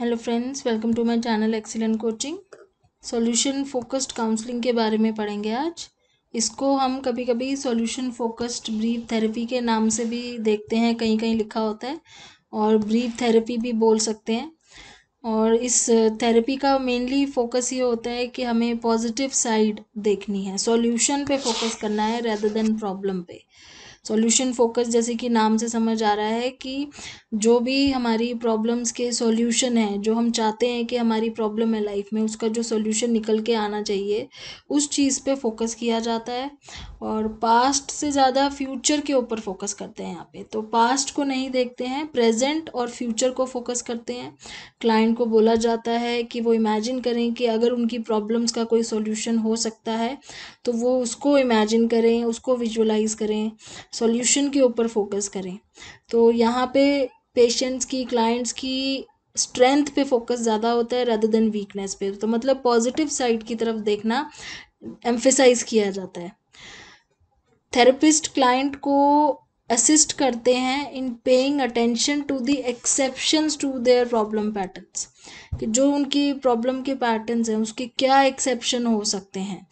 Hello friends welcome to my channel excellent coaching solution focused counselling के बारे में पढ़ेंगे आज इसको हम कभी कभी सॉल्यूशन फोकस्ड ब्रीफ थेरेपी के नाम से भी देखते हैं कहीं कहीं लिखा होता है और ब्रीफ थेरेपी भी बोल सकते हैं और इस थेरेपी का मेनली फोकस ये होता है कि हमें पॉजिटिव साइड देखनी है सॉल्यूशन पे फोकस करना है रेदर देन प्रॉब्लम पे सॉल्यूशन फोकस जैसे कि नाम से समझ आ रहा है कि जो भी हमारी प्रॉब्लम्स के सॉल्यूशन है जो हम चाहते हैं कि हमारी प्रॉब्लम है लाइफ में उसका जो सॉल्यूशन निकल के आना चाहिए उस चीज़ पे फोकस किया जाता है और पास्ट से ज़्यादा फ्यूचर के ऊपर फोकस करते हैं यहाँ पे तो पास्ट को नहीं देखते हैं प्रेजेंट और फ्यूचर को फोकस करते हैं क्लाइंट को बोला जाता है कि वो इमेजिन करें कि अगर उनकी प्रॉब्लम्स का कोई सॉल्यूशन हो सकता है तो वो उसको इमेजिन करें उसको विजुअलाइज करें सॉल्यूशन के ऊपर फोकस करें तो यहाँ पे पेशेंट्स की क्लाइंट्स की स्ट्रेंथ पे फोकस ज़्यादा होता है रदर देन वीकनेस पे तो मतलब पॉजिटिव साइड की तरफ देखना एम्फेसाइज किया जाता है थेरेपिस्ट क्लाइंट को असिस्ट करते हैं in paying attention to the exceptions to their problem patterns कि जो उनकी प्रॉब्लम के पैटर्न्स हैं उसके क्या एक्सेप्शन हो सकते हैं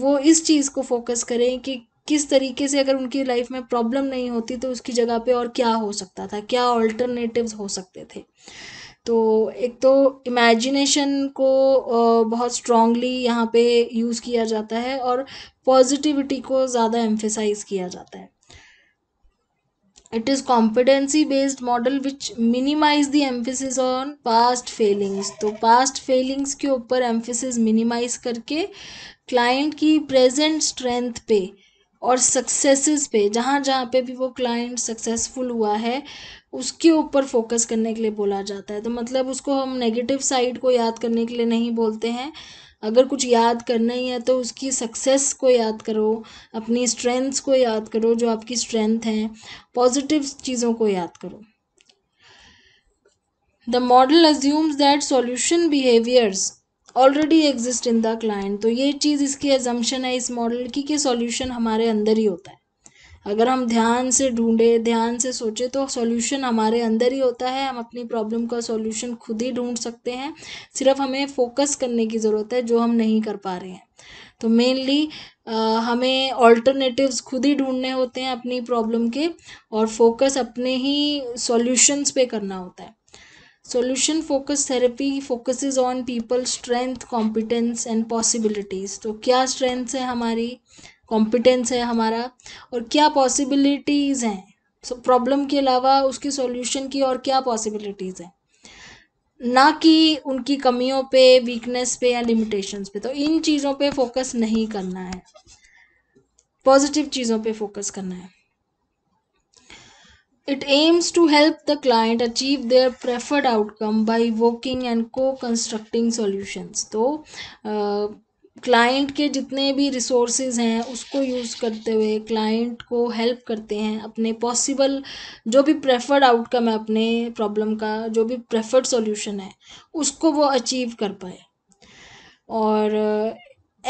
वो इस चीज़ को फोकस करें कि किस तरीके से अगर उनकी लाइफ में प्रॉब्लम नहीं होती तो उसकी जगह पे और क्या हो सकता था क्या ऑल्टरनेटिव्स हो सकते थे तो एक तो इमेजिनेशन को बहुत स्ट्रांगली यहाँ पे यूज़ किया जाता है और पॉजिटिविटी को ज़्यादा एम्फेसाइज किया जाता है it is competency based model which minimise the emphasis on past failings तो पास्ट फेलिंग्स के ऊपर एम्फेसिस मिनिमाइज करके क्लाइंट की प्रेजेंट स्ट्रेंथ पे और सक्सेसेस पे जहाँ जहाँ पे भी वो क्लाइंट सक्सेसफुल हुआ है उसके ऊपर फोकस करने के लिए बोला जाता है तो मतलब उसको हम नेगेटिव साइड को याद करने के लिए नहीं बोलते हैं अगर कुछ याद करना ही है तो उसकी सक्सेस को याद करो अपनी स्ट्रेंथ्स को याद करो जो आपकी स्ट्रेंथ हैं पॉजिटिव चीज़ों को याद करो the model assumes that solution behaviours already exist in the client तो ये चीज़ इसकी एजम्पन है इस मॉडल की कि सॉल्यूशन हमारे अंदर ही होता है अगर हम ध्यान से ढूंढे ध्यान से सोचे तो सॉल्यूशन हमारे अंदर ही होता है हम अपनी प्रॉब्लम का सॉल्यूशन खुद ही ढूंढ सकते हैं सिर्फ हमें फोकस करने की ज़रूरत है जो हम नहीं कर पा रहे हैं तो मेनली हमें ऑल्टरनेटिव्स खुद ही ढूंढने होते हैं अपनी प्रॉब्लम के और फोकस अपने ही सॉल्यूशंस पे करना होता है solution focus therapy focus on people strength competence and possibilities तो क्या स्ट्रेंथ है हमारी कॉम्पिटेंस है हमारा और क्या पॉसिबिलिटीज हैं प्रॉब्लम so, के अलावा उसके सोल्यूशन की और क्या पॉसिबिलिटीज़ हैं ना कि उनकी कमियों पे वीकनेस पे या लिमिटेशंस पे तो इन चीज़ों पे फोकस नहीं करना है पॉजिटिव चीज़ों पे फोकस करना है It aims to help the client achieve their preferred outcome by working and co-constructing solutions. तो क्लाइंट uh, के जितने भी रिसोर्सेज हैं उसको यूज़ करते हुए क्लाइंट को हेल्प करते हैं अपने पॉसिबल जो भी प्रेफर्ड आउटकम है अपने प्रॉब्लम का जो भी प्रेफर्ड सॉल्यूशन है उसको वो अचीव कर पाए और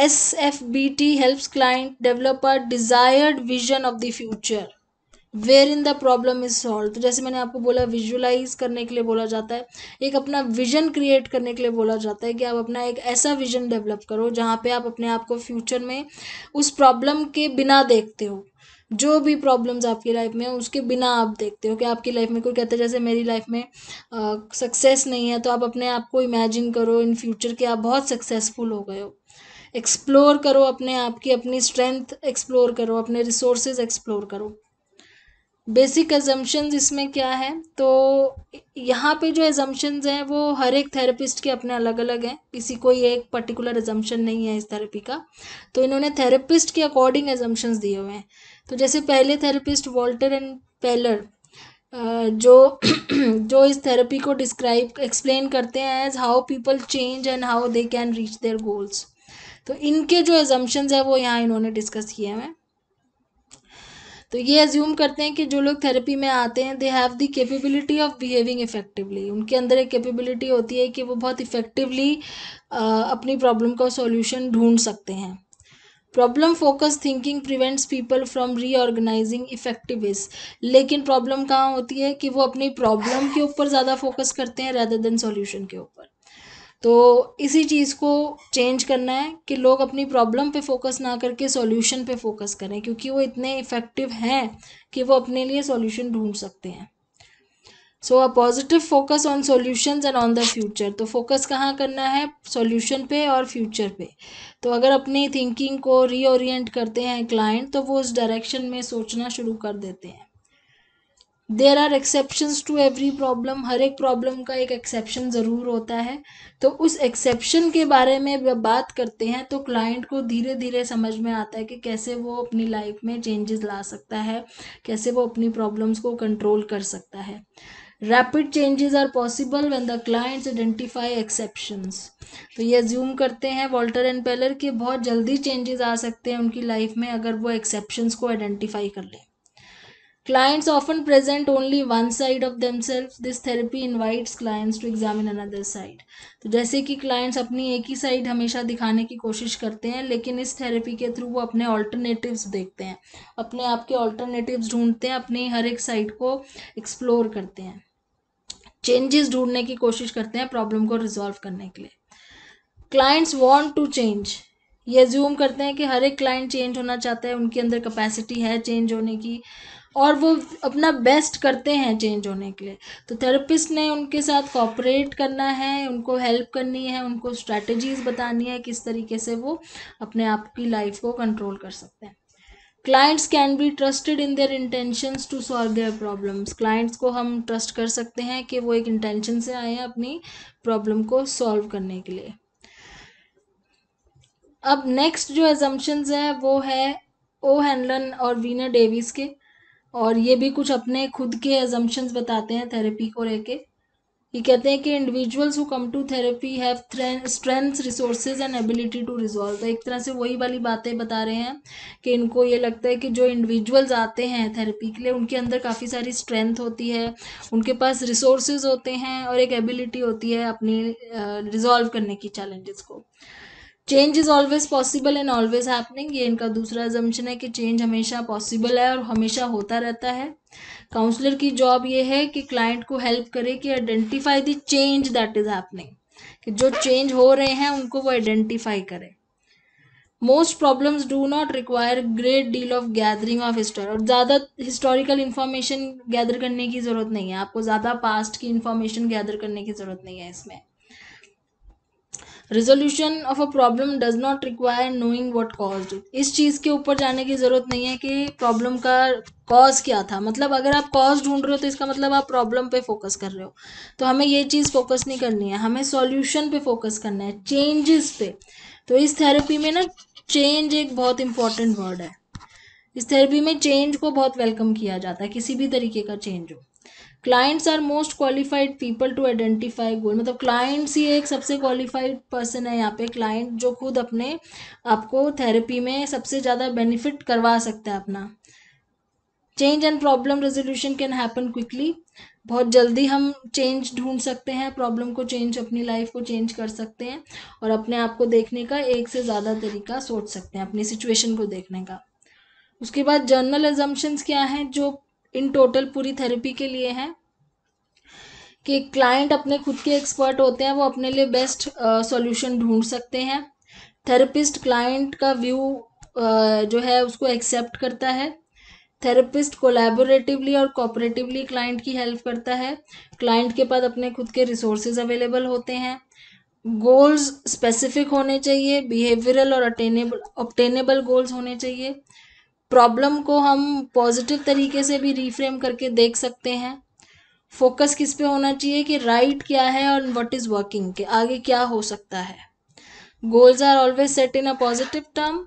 S F B T helps client develop a desired vision of the future wherein the problem is solved तो जैसे मैंने आपको बोला विजुलाइज करने के लिए बोला जाता है एक अपना विजन क्रिएट करने के लिए बोला जाता है कि आप अपना एक ऐसा विजन डेवलप करो जहाँ पे आप अपने आप को फ्यूचर में उस प्रॉब्लम के बिना देखते हो जो भी प्रॉब्लम्स आपकी लाइफ में है उसके बिना आप देखते हो कि आपकी लाइफ में कोई कहता है जैसे मेरी लाइफ में सक्सेस नहीं है तो आप अपने आप को इमेजिन करो इन फ्यूचर कि आप बहुत सक्सेसफुल हो गए हो एक्सप्लोर करो अपने आप की अपनी स्ट्रेंथ एक्सप्लोर करो अपने रिसोर्सेज एक्सप्लोर करो बेसिक एजम्पन्स इसमें क्या है तो यहाँ पे जो एजम्पन्स हैं वो हर एक थेरेपिस्ट के अपने अलग अलग हैं किसी कोई एक पर्टिकुलर एजम्पन नहीं है इस थेरेपी का तो इन्होंने थेरेपिस्ट के अकॉर्डिंग एजम्पन्स दिए हुए हैं तो जैसे पहले थेरेपिस्ट वॉल्टर एंड पेलर जो जो इस थेरेपी को डिस्क्राइब एक्सप्लेन करते हैं as how people change and how they can reach their goals तो इनके जो एजम्पन्स हैं वो यहाँ इन्होंने डिस्कस किए हुए हैं तो ये एज्यूम करते हैं कि जो लोग थेरेपी में आते हैं they have the capability of behaving effectively उनके अंदर एक कैपेबिलिटी होती है कि वो बहुत इफेक्टिवली अपनी प्रॉब्लम का सॉल्यूशन ढूंढ सकते हैं problem focus thinking prevents people from reorganising effectiveness लेकिन प्रॉब्लम कहाँ होती है कि वो अपनी प्रॉब्लम के ऊपर ज़्यादा फोकस करते हैं रेदर देन सॉल्यूशन के ऊपर तो इसी चीज़ को चेंज करना है कि लोग अपनी प्रॉब्लम पे फोकस ना करके सॉल्यूशन पे फोकस करें क्योंकि वो इतने इफ़ेक्टिव हैं कि वो अपने लिए सॉल्यूशन ढूंढ सकते हैं so a positive focus on solutions and on the future तो फोकस कहाँ करना है सॉल्यूशन पे और फ्यूचर पे तो अगर अपनी थिंकिंग को रीओरिएंट करते हैं क्लाइंट तो वो उस डायरेक्शन में सोचना शुरू कर देते हैं there are exceptions to every problem हर एक प्रॉब्लम का एक एक्सेप्शन ज़रूर होता है तो उस एक्सेप्शन के बारे में जब बात करते हैं तो क्लाइंट को धीरे धीरे समझ में आता है कि कैसे वो अपनी लाइफ में चेंजेस ला सकता है कैसे वो अपनी प्रॉब्लम्स को कंट्रोल कर सकता है rapid changes are possible when the clients identify exceptions तो ये ज्यूम करते हैं वॉल्टर एंड पेलर के बहुत जल्दी चेंजेस आ सकते हैं उनकी लाइफ में अगर वो एक्सेप्शंस को आइडेंटिफाई कर लें Clients often present only one side of themselves. This therapy invites clients to examine another side. तो जैसे कि क्लाइंट्स अपनी एक ही साइड हमेशा दिखाने की कोशिश करते हैं लेकिन इस थेरेपी के थ्रू वो अपने ऑल्टरनेटिव्स देखते हैं अपने आप के ऑल्टरनेटिव्स ढूंढते हैं अपनी हर एक साइड को एक्सप्लोर करते हैं चेंजेस ढूंढने की कोशिश करते हैं प्रॉब्लम को रिजॉल्व करने के लिए क्लाइंट्स वॉन्ट टू चेंज ये ज्यूम करते हैं कि हर एक क्लाइंट चेंज होना चाहता है उनके अंदर कैपेसिटी है चेंज होने की और वो अपना बेस्ट करते हैं चेंज होने के लिए तो थेरेपिस्ट ने उनके साथ कॉपरेट करना है उनको हेल्प करनी है उनको स्ट्रैटेजीज बतानी है किस तरीके से वो अपने आप की लाइफ को कंट्रोल कर सकते हैं clients can be trusted in their intentions to solve their problems clients को हम ट्रस्ट कर सकते हैं कि वो एक इंटेंशन से आए हैं अपनी प्रॉब्लम को सॉल्व करने के लिए अब नेक्स्ट जो एजम्पन्स हैं वो है ओ हैनलन और वीना डेविस के और ये भी कुछ अपने खुद के एजम्पन्स बताते हैं थेरेपी को लेके ये कहते हैं कि individuals who come to therapy have strengths resources and ability to resolve तो एक तरह से वही वाली बातें बता रहे हैं कि इनको ये लगता है कि जो इंडिविजुअल्स आते हैं थेरेपी के लिए उनके अंदर काफ़ी सारी स्ट्रेंथ होती है उनके पास रिसोर्सेज होते हैं और एक एबिलिटी होती है अपनी रिजॉल्व uh, करने की चैलेंजेस को change is always possible and always happening ये इनका दूसरा जमशन है कि चेंज हमेशा पॉसिबल है और हमेशा होता रहता है काउंसलर की जॉब ये है कि क्लाइंट को हेल्प करे कि identify the change that is happening कि जो चेंज हो रहे हैं उनको वो आइडेंटिफाई करे most problems do not require great deal of gathering of history और ज़्यादा हिस्टोरिकल इन्फॉर्मेशन गैदर करने की ज़रूरत नहीं है आपको ज़्यादा पास्ट की इन्फॉर्मेशन गैदर करने की ज़रूरत नहीं है इसमें resolution of a problem does not require knowing what cause इस चीज़ के ऊपर जाने की ज़रूरत नहीं है कि प्रॉब्लम का कॉज क्या था मतलब अगर आप कॉज ढूंढ रहे हो तो इसका मतलब आप प्रॉब्लम पे फोकस कर रहे हो तो हमें ये चीज़ फोकस नहीं करनी है हमें सॉल्यूशन पे फोकस करना है चेंजेस पे तो इस थेरेपी में ना चेंज एक बहुत इंपॉर्टेंट वर्ड है इस थेरेपी में चेंज को बहुत वेलकम किया जाता है किसी भी तरीके का चेंज हो clients are most qualified people to identify goal मतलब क्लाइंट्स ही एक सबसे क्वालिफाइड पर्सन है यहाँ पे क्लाइंट जो खुद अपने आपको थेरेपी में सबसे ज़्यादा बेनिफिट करवा सकते हैं अपना change and problem resolution can happen quickly बहुत जल्दी हम चेंज ढूंढ सकते हैं प्रॉब्लम को चेंज अपनी लाइफ को चेंज कर सकते हैं और अपने आप को देखने का एक से ज़्यादा तरीका सोच सकते हैं अपनी सिचुएशन को देखने का उसके बाद जर्नल एजम्पन्स क्या हैं जो इन टोटल पूरी थेरेपी के लिए हैं कि क्लाइंट अपने खुद के एक्सपर्ट होते हैं वो अपने लिए बेस्ट सॉल्यूशन ढूंढ सकते हैं थेरेपिस्ट क्लाइंट का व्यू uh, जो है उसको एक्सेप्ट करता है थेरेपिस्ट कोलैबोरेटिवली और कोऑपरेटिवली क्लाइंट की हेल्प करता है क्लाइंट के पास अपने खुद के रिसोर्सेज अवेलेबल होते हैं गोल्स स्पेसिफिक होने चाहिए बिहेवियरल और अटेनेबल ऑप्टेनेबल गोल्स होने चाहिए प्रॉब्लम को हम पॉजिटिव तरीके से भी रीफ्रेम करके देख सकते हैं फोकस किस पे होना चाहिए कि राइट right क्या है और व्हाट इज़ वर्किंग के आगे क्या हो सकता है goals are always set in a positive term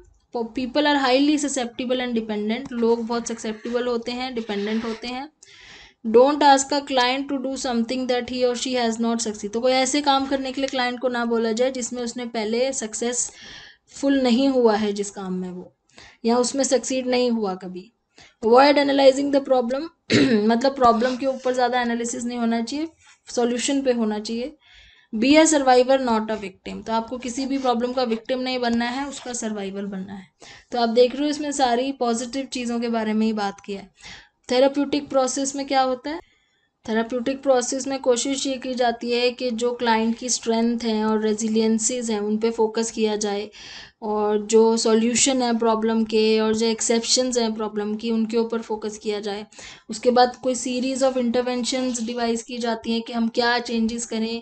people are highly susceptible and dependent लोग बहुत सक्सेप्टिबल होते हैं डिपेंडेंट होते हैं don't ask a client to do something that he और शी हैज़ नॉट सक्सेस तो कोई ऐसे काम करने के लिए क्लाइंट को ना बोला जाए जिसमें उसने पहले सक्सेसफुल नहीं हुआ है जिस काम में वो या उसमें सक्सीड नहीं हुआ कभी अवॉइड एनालाइजिंग द प्रॉब्लम मतलब प्रॉब्लम के ऊपर ज़्यादा एनालिसिस नहीं होना चाहिए सॉल्यूशन पे होना चाहिए be a survivor not a victim तो आपको किसी भी प्रॉब्लम का विक्टिम नहीं बनना है उसका सर्वाइवर बनना है तो आप देख रहे हो इसमें सारी पॉजिटिव चीज़ों के बारे में ही बात किया है थेराप्यूटिक प्रोसेस में क्या होता है थेराप्यूटिक प्रोसेस में कोशिश ये की जाती है कि जो क्लाइंट की स्ट्रेंथ हैं और रेजिलियंसीज हैं उन पे फोकस किया जाए और जो सॉल्यूशन है प्रॉब्लम के और जो एक्सेप्शंस हैं प्रॉब्लम की उनके ऊपर फोकस किया जाए उसके बाद कोई सीरीज़ ऑफ इंटरवेंशन डिवाइस की जाती हैं कि हम क्या चेंजेस करें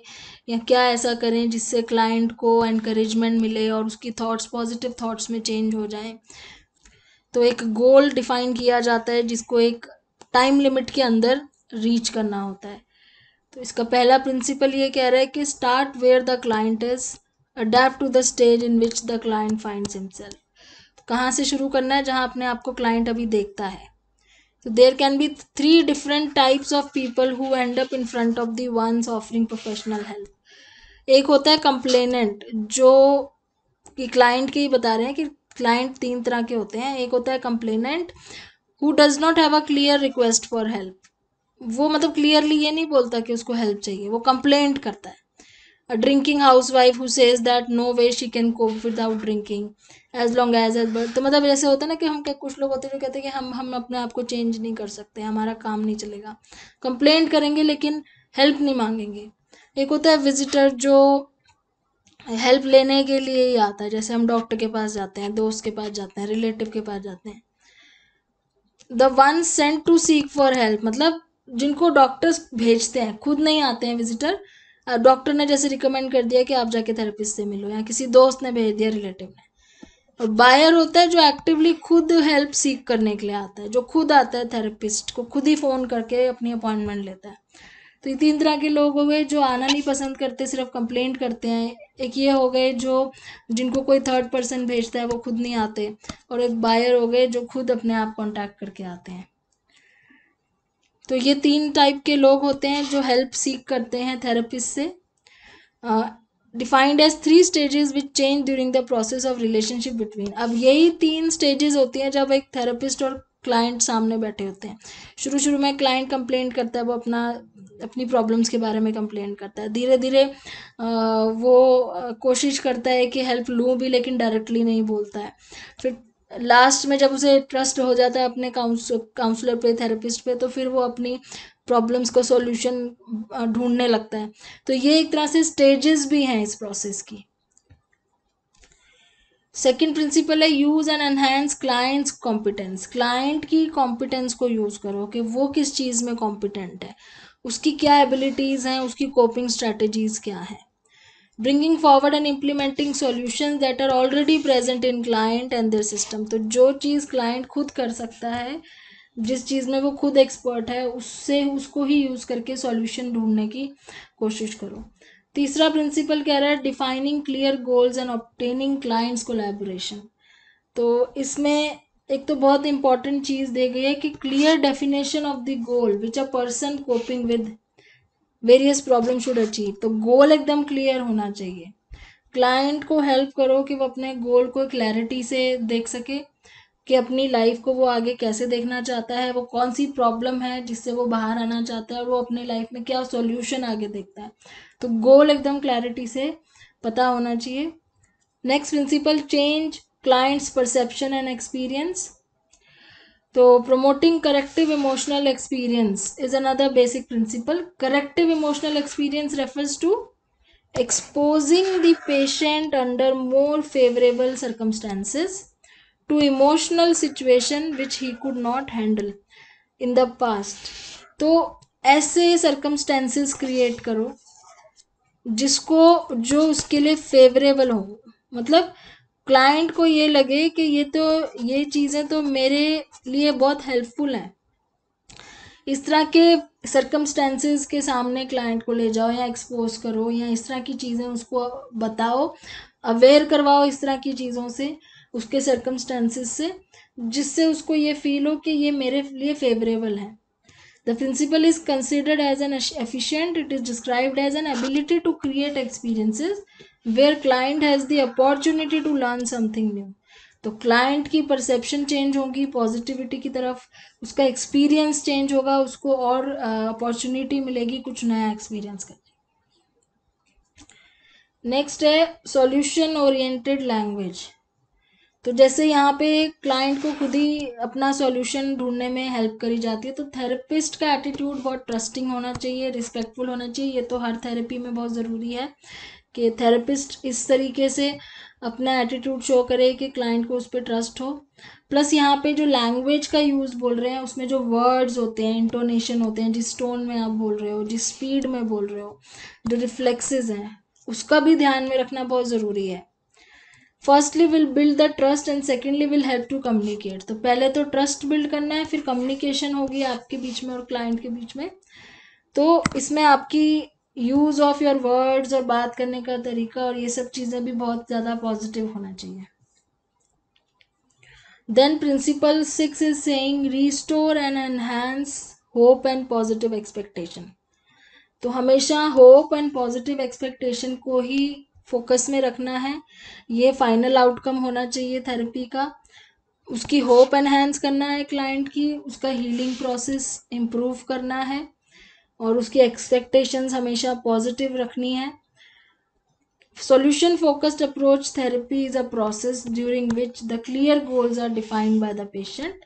या क्या ऐसा करें जिससे क्लाइंट को एनकरेजमेंट मिले और उसकी थाट्स पॉजिटिव थाट्स में चेंज हो जाए तो एक गोल डिफाइन किया जाता है जिसको एक टाइम लिमिट के अंदर रीच करना होता है तो इसका पहला प्रिंसिपल ये कह रहा है कि start where the client is adept to the stage in which the client find himself कहाँ से शुरू करना है जहाँ अपने आप को क्लाइंट अभी देखता है तो there can be three different types of people who end up in front of the ones offering professional help एक होता है कंप्लेनेंट जो कि क्लाइंट के ही बता रहे हैं कि क्लाइंट तीन तरह के होते हैं एक होता है complainant who does not have a clear request for help वो मतलब क्लियरली ये नहीं बोलता कि उसको हेल्प चाहिए वो कंप्लेंट करता है drinking house wife who says that no way she can cope without drinking as long as as but तो मतलब जैसे होता है ना कि हम क्या कुछ लोग होते हैं जो कहते हैं कि हम हम अपने आप को चेंज नहीं कर सकते हमारा काम नहीं चलेगा कंप्लेंट करेंगे लेकिन हेल्प नहीं मांगेंगे एक होता है विजिटर जो हेल्प लेने के लिए ही आता है जैसे हम डॉक्टर के पास जाते हैं दोस्त के पास जाते हैं रिलेटिव के पास जाते हैं the one sent to seek for help मतलब जिनको डॉक्टर्स भेजते हैं खुद नहीं आते हैं विजिटर डॉक्टर ने जैसे रिकमेंड कर दिया कि आप जाके थेरेपिस्ट से मिलो या किसी दोस्त ने भेज दिया रिलेटिव ने और बायर होता है जो एक्टिवली खुद हेल्प सीख करने के लिए आता है जो खुद आता है थेरेपिस्ट को खुद ही फ़ोन करके अपनी अपॉइंटमेंट लेता है तो ये तीन तरह के लोग हो गए जो आना नहीं पसंद करते सिर्फ कंप्लेंट करते हैं एक ये हो गए जो जिनको कोई थर्ड पर्सन भेजता है वो खुद नहीं आते और एक बायर हो गए जो खुद अपने आप कॉन्टैक्ट करके आते हैं तो ये तीन टाइप के लोग होते हैं जो हेल्प सीख करते हैं थेरेपिस्ट से defined as three stages which change during the process of relationship between अब यही तीन स्टेजेस होती हैं जब एक थेरेपिस्ट और क्लाइंट सामने बैठे होते हैं शुरू शुरू में क्लाइंट कंप्लेंट करता है वो अपना अपनी प्रॉब्लम्स के बारे में कंप्लेंट करता है धीरे धीरे वो कोशिश करता है कि हेल्प लूँ भी लेकिन डायरेक्टली नहीं बोलता है फिर लास्ट में जब उसे ट्रस्ट हो जाता है अपने काउंसलर पे थेरेपिस्ट पे तो फिर वो अपनी प्रॉब्लम्स को सॉल्यूशन ढूंढने लगता है तो ये एक तरह से स्टेजेस भी हैं इस प्रोसेस की सेकंड प्रिंसिपल है use and enhance clients competence client की कॉम्पिटेंस को यूज़ करो कि वो किस चीज़ में कॉम्पिटेंट है उसकी क्या एबिलिटीज़ हैं उसकी कोपिंग स्ट्रेटजीज़ क्या हैं bringing forward and implementing solution that are already present in client and their system तो जो चीज़ क्लाइंट खुद कर सकता है जिस चीज़ में वो खुद एक्सपर्ट है उससे उसको ही यूज़ करके सॉल्यूशन ढूंढने की कोशिश करो तीसरा प्रिंसिपल कह रहा है defining clear goals and obtaining clients collaboration तो इसमें एक तो बहुत इंपॉर्टेंट चीज़ दे गई है कि clear definition of the goal which a person coping with various problem should achieve तो गोल एकदम क्लियर होना चाहिए क्लाइंट को हेल्प करो कि वो अपने गोल को क्लैरिटी से देख सके कि अपनी लाइफ को वो आगे कैसे देखना चाहता है वो कौन सी प्रॉब्लम है जिससे वो बाहर आना चाहता है और वो अपने लाइफ में क्या सॉल्यूशन आगे देखता है तो गोल एकदम क्लैरिटी से पता होना चाहिए next principle change clients perception and experience तो promoting corrective emotional experience is another basic principle corrective emotional experience refers to exposing the patient under more favourable circumstances to emotional situation which he could not handle in the past तो ऐसे circumstances create करो जिसको जो उसके लिए favourable हो मतलब client को ये लगे कि ये तो ये चीज़ें तो मेरे लिए बहुत हेल्पफुल हैं इस तरह के सर्कमस्टेंसेस के सामने क्लाइंट को ले जाओ या एक्सपोज करो या इस तरह की चीज़ें उसको बताओ अवेयर करवाओ इस तरह की चीज़ों से उसके सरकमस्टेंसेस से जिससे उसको ये फील हो कि ये मेरे लिए फेवरेबल है the principle is considered as an efficient it is described as an ability to create experiences where client has the opportunity to learn something new तो क्लाइंट की परसेप्शन चेंज होगी पॉजिटिविटी की तरफ उसका एक्सपीरियंस चेंज होगा उसको और opportunity uh, मिलेगी कुछ नया एक्सपीरियंस करने नेक्स्ट है सॉल्यूशन ओरिएंटेड लैंग्वेज तो जैसे यहाँ पे क्लाइंट को खुद ही अपना सॉल्यूशन ढूंढने में हेल्प करी जाती है तो थेरेपिस्ट का एटीट्यूड बहुत ट्रस्टिंग होना चाहिए रिस्पेक्टफुल होना चाहिए ये तो हर थेरेपी में बहुत ज़रूरी है कि थेरेपिस्ट इस तरीके से अपना एटीट्यूड शो करे कि क्लाइंट को उस पर ट्रस्ट हो प्लस यहाँ पे जो लैंग्वेज का यूज़ बोल रहे हैं उसमें जो वर्ड्स होते हैं इंटोनेशन होते हैं जिस टोन में आप बोल रहे हो जिस स्पीड में बोल रहे हो जो रिफ्लेक्सेस हैं उसका भी ध्यान में रखना बहुत ज़रूरी है firstly will build the trust and secondly will help to communicate तो पहले तो ट्रस्ट बिल्ड करना है फिर कम्युनिकेशन होगी आपके बीच में और क्लाइंट के बीच में तो इसमें आपकी यूज ऑफ योर वर्ड्स और बात करने का तरीका और ये सब चीज़ें भी बहुत ज़्यादा पॉजिटिव होना चाहिए then principle six is saying restore and enhance hope and positive expectation तो हमेशा होप एंड पॉजिटिव एक्सपेक्टेशन को ही फोकस में रखना है ये फाइनल आउटकम होना चाहिए थेरेपी का उसकी होप एनहेंस करना है क्लाइंट की उसका हीलिंग प्रोसेस इम्प्रूव करना है और उसकी एक्सपेक्टेशंस हमेशा पॉजिटिव रखनी है solution focused approach therapy is a process during which the clear goals are defined by the patient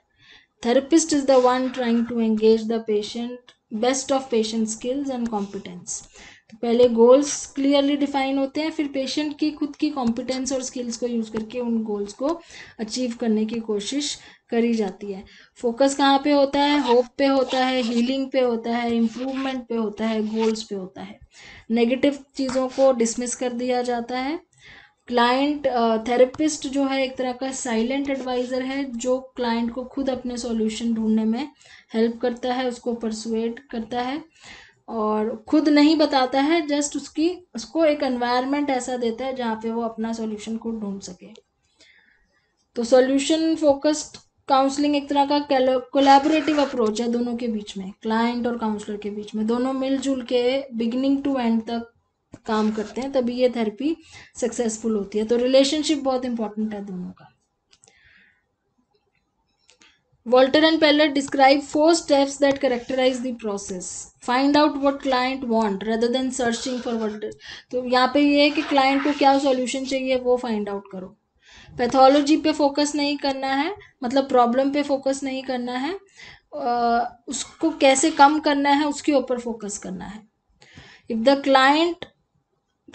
therapist is the one trying to engage the patient best of patient skills and competence तो पहले goals clearly define होते हैं फिर patient की खुद की competence और skills को यूज़ करके उन गोल्स को अचीव करने की कोशिश करी जाती है फोकस कहाँ पे होता है होप पे होता है हीलिंग पे होता है इम्प्रूवमेंट पे होता है गोल्स पे होता है नेगेटिव चीज़ों को डिसमिस कर दिया जाता है क्लाइंट थेरेपिस्ट uh, जो है एक तरह का साइलेंट एडवाइज़र है जो क्लाइंट को खुद अपने सॉल्यूशन ढूंढने में हेल्प करता है उसको परसुएट करता है और खुद नहीं बताता है जस्ट उसकी उसको एक एनवायरनमेंट ऐसा देता है जहाँ पे वो अपना सॉल्यूशन को ढूंढ सके तो सॉल्यूशन फोकस्ड काउंसलिंग एक तरह का कोलैबोरेटिव अप्रोच है दोनों के बीच में क्लाइंट और काउंसलर के बीच में दोनों मिलजुल के बिगिनिंग टू एंड तक काम करते हैं तभी ये थेरेपी सक्सेसफुल होती है तो रिलेशनशिप बहुत इंपॉर्टेंट है दोनों का Walter and Peller describe four steps that characterize the process. Find out what client want rather than searching for what. तो यहाँ पे ये है कि client को क्या solution चाहिए वो find out करो Pathology पे focus नहीं करना है मतलब problem पे focus नहीं करना है उसको कैसे कम करना है उसके ऊपर focus करना है If the client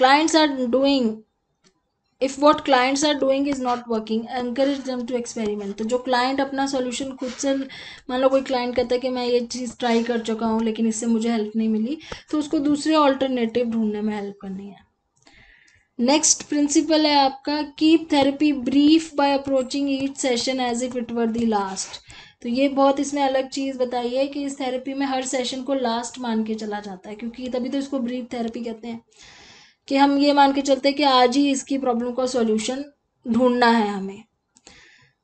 clients are doing if what clients are doing is not working encourage them to experiment तो जो क्लाइंट अपना सोल्यूशन खुद से मान लो कोई क्लाइंट कहता है कि मैं ये चीज़ ट्राई कर चुका हूँ लेकिन इससे मुझे हेल्प नहीं मिली तो उसको दूसरे ऑल्टरनेटिव ढूंढने में हेल्प करनी है नेक्स्ट प्रिंसिपल है आपका keep therapy brief by approaching each session as if it were the last तो ये बहुत इसमें अलग चीज़ बताई है कि इस थेरेपी में हर सेशन को लास्ट मान के चला जाता है क्योंकि तभी तो इसको ब्रीफ थेरेपी कहते हैं कि हम ये मान के चलते कि आज ही इसकी प्रॉब्लम का सॉल्यूशन ढूंढना है हमें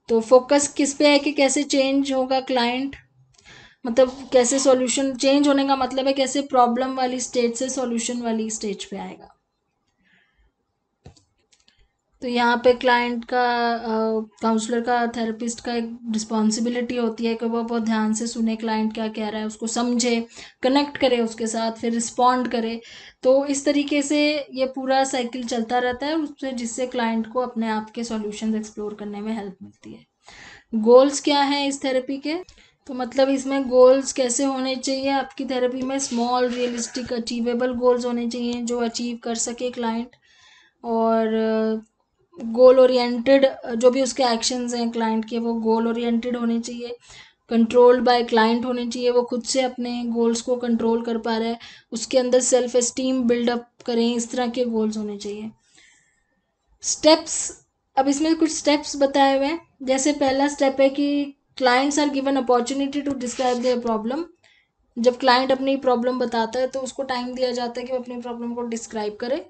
तो फोकस किस पे है कि कैसे चेंज होगा क्लाइंट मतलब कैसे सॉल्यूशन चेंज होने का मतलब है कैसे प्रॉब्लम वाली स्टेज से सॉल्यूशन वाली स्टेज पे आएगा तो यहाँ पे क्लाइंट का काउंसलर का थेरेपिस्ट का एक रिस्पॉन्सिबिलिटी होती है कि वो बहुत ध्यान से सुने क्लाइंट क्या कह रहा है उसको समझे कनेक्ट करे उसके साथ फिर रिस्पॉन्ड करे तो इस तरीके से ये पूरा साइकिल चलता रहता है उससे जिससे क्लाइंट को अपने आप के सॉल्यूशंस एक्सप्लोर करने में हेल्प मिलती है गोल्स क्या हैं इस थेरेपी के तो मतलब इसमें गोल्स कैसे होने चाहिए आपकी थेरेपी में स्मॉल रियलिस्टिक अचीवेबल गोल्स होने चाहिए जो अचीव कर सके क्लाइंट और गोल ओरिएंटेड जो भी उसके एक्शंस हैं क्लाइंट के वो गोल ओरिएंटेड होने चाहिए कंट्रोल्ड बाय क्लाइंट होने चाहिए वो खुद से अपने गोल्स को कंट्रोल कर पा रहा है उसके अंदर सेल्फ एस्टीम बिल्डअप करें इस तरह के गोल्स होने चाहिए स्टेप्स अब इसमें कुछ स्टेप्स बताए हुए हैं जैसे पहला स्टेप है कि clients are given opportunity to describe their problem जब क्लाइंट अपनी प्रॉब्लम बताता है तो उसको टाइम दिया जाता है कि वो अपनी प्रॉब्लम को डिस्क्राइब करे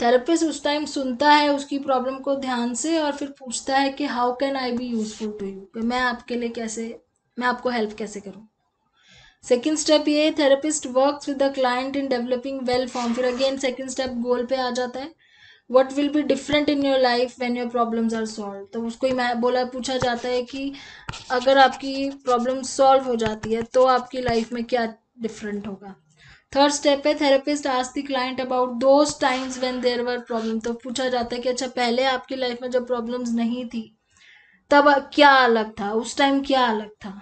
थेरेपिस्ट उस टाइम सुनता है उसकी प्रॉब्लम को ध्यान से और फिर पूछता है कि how can I be useful to you कि मैं आपके लिए कैसे मैं आपको हेल्प कैसे करूँ सेकेंड स्टेप ये therapist work with the client in developing well form फिर अगेन सेकेंड स्टेप गोल पे आ जाता है what will be different in your life when your problems are solved तो उसको ही मैं बोला पूछा जाता है कि अगर आपकी प्रॉब्लम सॉल्व हो जाती है तो आपकी लाइफ में क्या डिफरेंट होगा थर्ड स्टेप है थेरेपिस्ट आज the client about those times when there were problem तो पूछा जाता है कि अच्छा पहले आपकी लाइफ में जब प्रॉब्लम्स नहीं थी तब क्या अलग था उस टाइम क्या अलग था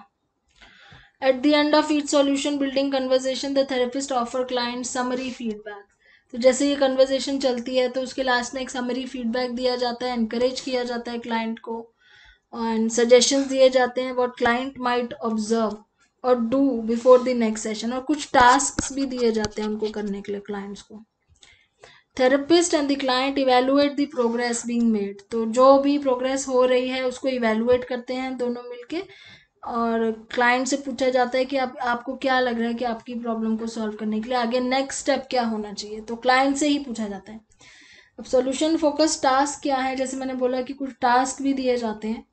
at the end of it solution building conversation the therapist offer client summary feedback तो जैसे ये कन्वर्जेशन चलती है तो उसके लास्ट में एक समरी फीडबैक दिया जाता है एनकरेज किया जाता है क्लाइंट को एंड सजेशंस दिए जाते हैं वॉट क्लाइंट माइट ऑब्जर्व और do before the next session और कुछ टास्क भी दिए जाते हैं उनको करने के लिए क्लाइंट्स को therapist and the client evaluate the progress being made तो जो भी प्रोग्रेस हो रही है उसको इवेलुएट करते हैं दोनों मिलके और क्लाइंट से पूछा जाता है कि आप आपको क्या लग रहा है कि आपकी प्रॉब्लम को सॉल्व करने के लिए आगे नेक्स्ट स्टेप क्या होना चाहिए तो क्लाइंट से ही पूछा जाता है अब सॉल्यूशन फोकस टास्क क्या है जैसे मैंने बोला कि कुछ टास्क भी दिए जाते हैं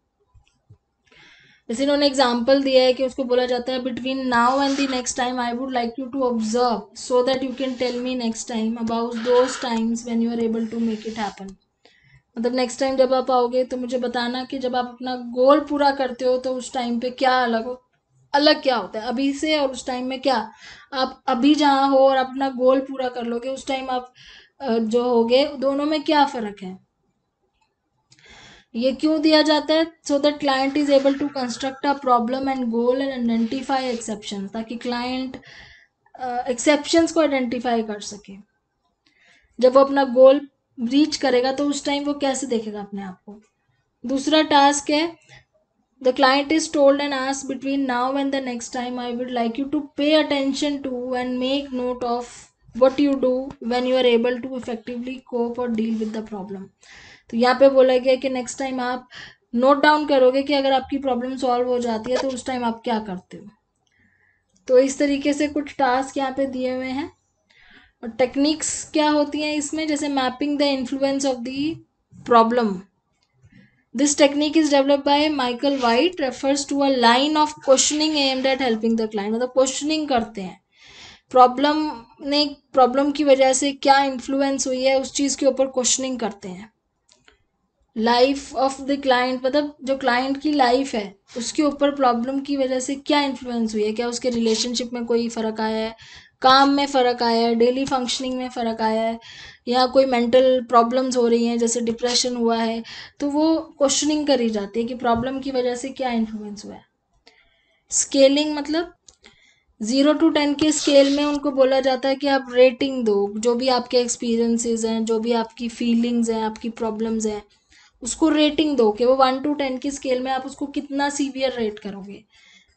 जैसे इन्होंने एग्जाम्पल दिया है कि उसको बोला जाता है between now and the next time I would like you to observe so that you can tell me next time about those times when you are able to make it happen मतलब next time जब आप आओगे तो मुझे बताना कि जब आप अपना गोल पूरा करते हो तो उस टाइम पे क्या अलग हो अलग क्या होता है अभी से और उस टाइम में क्या आप अभी जहाँ हो और अपना गोल पूरा कर लोगे उस टाइम आप जो होगे दोनों में क्या फ़र्क है ये क्यों दिया जाता है so that client is able to construct a problem and goal and identify exception ताकि क्लाइंट एक्सेप्शन uh, को आइडेंटिफाई कर सके जब वो अपना गोल रीच करेगा तो उस टाइम वो कैसे देखेगा अपने आप को दूसरा टास्क है the client is told and ask between now and the next time I would like you to pay attention to and make note of what you do when you are able to effectively cope और deal with the problem तो यहाँ पे बोला गया कि next time आप note down करोगे कि अगर आपकी प्रॉब्लम सॉल्व हो जाती है तो उस टाइम आप क्या करते हो तो इस तरीके से कुछ टास्क यहाँ पे दिए हुए हैं और टेक्निक्स क्या होती हैं इसमें जैसे mapping the influence of the problem this technique is develop by Michael White refers to a line of questioning aimed at helping the client मतलब क्वेश्चनिंग करते हैं प्रॉब्लम ने प्रॉब्लम की वजह से क्या इन्फ्लुएंस हुई है उस चीज़ के ऊपर क्वेश्चनिंग करते हैं लाइफ ऑफ द क्लाइंट मतलब जो क्लाइंट की लाइफ है उसके ऊपर प्रॉब्लम की वजह से क्या इन्फ्लुएंस हुई है क्या उसके रिलेशनशिप में कोई फ़र्क आया है काम में फ़र्क आया है डेली फंक्शनिंग में फ़र्क आया है या कोई मेंटल प्रॉब्लम्स हो रही हैं जैसे डिप्रेशन हुआ है तो वो क्वेश्चनिंग करी जाती है कि प्रॉब्लम की वजह से क्या इन्फ्लुएंस हुआ है स्केलिंग मतलब ज़ीरो टू टेन के स्केल में उनको बोला जाता है कि आप रेटिंग दो जो भी आपके एक्सपीरियंसेस हैं जो भी आपकी फीलिंग्स हैं आपकी प्रॉब्लम्स हैं उसको रेटिंग दो कि वो वन टू टेन की स्केल में आप उसको कितना सीवियर रेट करोगे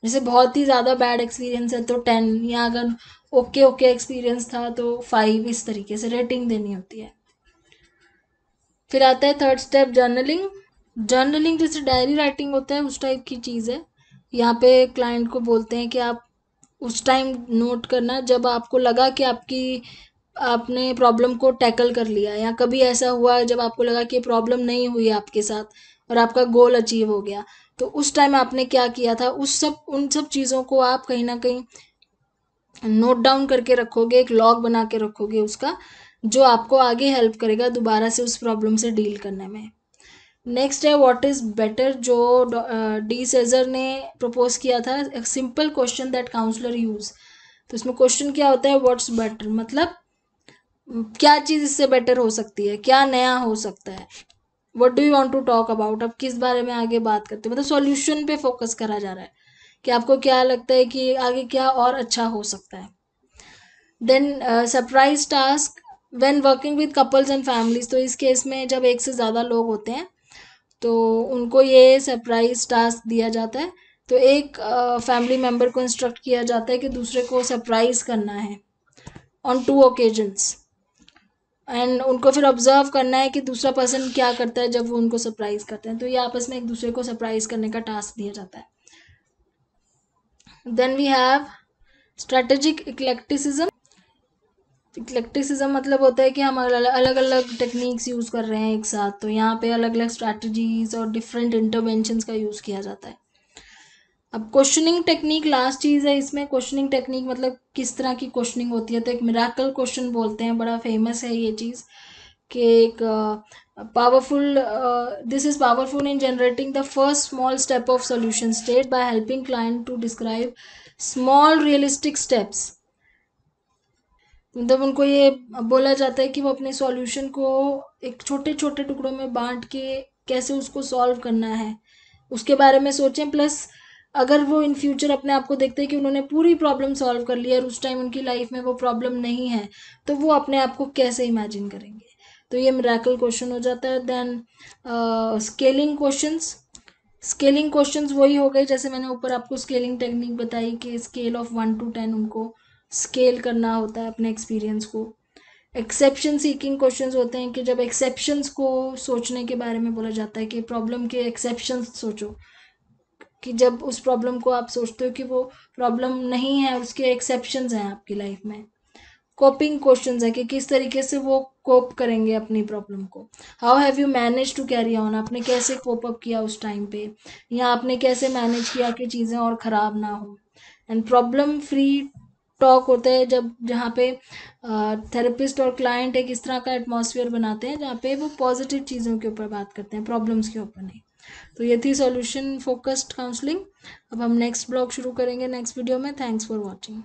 जैसे बहुत ही ज़्यादा बैड एक्सपीरियंस है तो टेन या अगर ओके ओके एक्सपीरियंस था तो फाइव इस तरीके से रेटिंग देनी होती है फिर आता है थर्ड स्टेप जर्नलिंग जर्नलिंग जैसे डायरी राइटिंग होता है उस टाइप की चीज़ है यहाँ पे क्लाइंट को बोलते हैं कि आप उस टाइम नोट करना जब आपको लगा कि आपकी आपने प्रॉब्लम को टैकल कर लिया या कभी ऐसा हुआ जब आपको लगा कि प्रॉब्लम नहीं हुई आपके साथ और आपका गोल अचीव हो गया तो उस टाइम आपने क्या किया था उस सब उन सब चीज़ों को आप कहीं ना कहीं नोट डाउन करके रखोगे एक लॉग बना के रखोगे उसका जो आपको आगे हेल्प करेगा दोबारा से उस प्रॉब्लम से डील करने में नेक्स्ट है व्हाट इज़ बेटर जो डी सेजर ने प्रपोज किया था simple question that counsellor use तो इसमें क्वेश्चन क्या होता है व्हाट्स बेटर मतलब क्या चीज़ इससे बेटर हो सकती है क्या नया हो सकता है what do you want to talk about अब किस बारे में आगे बात करते हैं मतलब सोल्यूशन पे फोकस करा जा रहा है कि आपको क्या लगता है कि आगे क्या और अच्छा हो सकता है then surprise task when working with couples and families तो इस केस में जब एक से ज़्यादा लोग होते हैं तो उनको ये सरप्राइज टास्क दिया जाता है तो एक फैमिली uh, मेम्बर को इंस्ट्रक्ट किया जाता है कि दूसरे को सरप्राइज करना है ऑन टू ओकेजन्स एंड उनको फिर ऑब्जर्व करना है कि दूसरा पर्सन क्या करता है जब वो उनको सरप्राइज़ करते हैं तो ये आपस में एक दूसरे को सरप्राइज़ करने का टास्क दिया जाता है then we have strategic eclecticism eclecticism मतलब होता है कि हम अलग अलग टेक्निक्स यूज़ कर रहे हैं एक साथ तो यहाँ पे अलग अलग स्ट्रैटेजीज और डिफरेंट इंटरवेंशंस का यूज़ किया जाता है अब क्वेश्चनिंग टेक्निक लास्ट चीज़ है इसमें क्वेश्चनिंग टेक्निक मतलब किस तरह की क्वेश्चनिंग होती है तो एक मिराकल क्वेश्चन बोलते हैं बड़ा फेमस है ये चीज़ कि एक powerful this is powerful in generating the first small step of solution state by helping client to describe small realistic steps मतलब उनको ये बोला जाता है कि वो अपने सॉल्यूशन को एक छोटे छोटे टुकड़ों में बांट के कैसे उसको सॉल्व करना है उसके बारे में सोचें प्लस अगर वो इन फ्यूचर अपने आप को देखते हैं कि उन्होंने पूरी प्रॉब्लम सॉल्व कर ली है और उस टाइम उनकी लाइफ में वो प्रॉब्लम नहीं है तो वो अपने आप को कैसे इमेजिन करेंगे तो ये मेराकल क्वेश्चन हो जाता है then scaling questions scaling questions वही हो गए जैसे मैंने ऊपर आपको स्केलिंग टेक्निक बताई कि scale of one to ten उनको स्केल करना होता है अपने एक्सपीरियंस को एक्सेप्शन सीकिंग क्वेश्चंस होते हैं कि जब एक्सेप्शंस को सोचने के बारे में बोला जाता है कि प्रॉब्लम के एक्सेप्शंस सोचो कि जब उस प्रॉब्लम को आप सोचते हो कि वो प्रॉब्लम नहीं है उसके एक्सेप्शन हैं आपकी लाइफ में कोपिंग क्वेश्चन है कि किस तरीके से वो कोप करेंगे अपनी प्रॉब्लम को how have you manage to carry on आपने कैसे कोप अप किया उस टाइम पे या आपने कैसे मैनेज किया कि चीज़ें और ख़राब ना हो एंड प्रॉब्लम फ्री टॉक होता है जब जहाँ पे थेरेपिस्ट और क्लाइंट एक इस तरह का एटमोसफियर बनाते हैं जहाँ पे वो पॉजिटिव चीज़ों के ऊपर बात करते हैं प्रॉब्लम्स के ऊपर नहीं तो ये थी सॉल्यूशन फोकस्ड काउंसलिंग अब हम नेक्स्ट ब्लॉग शुरू करेंगे नेक्स्ट वीडियो में थैंक्स फॉर वॉचिंग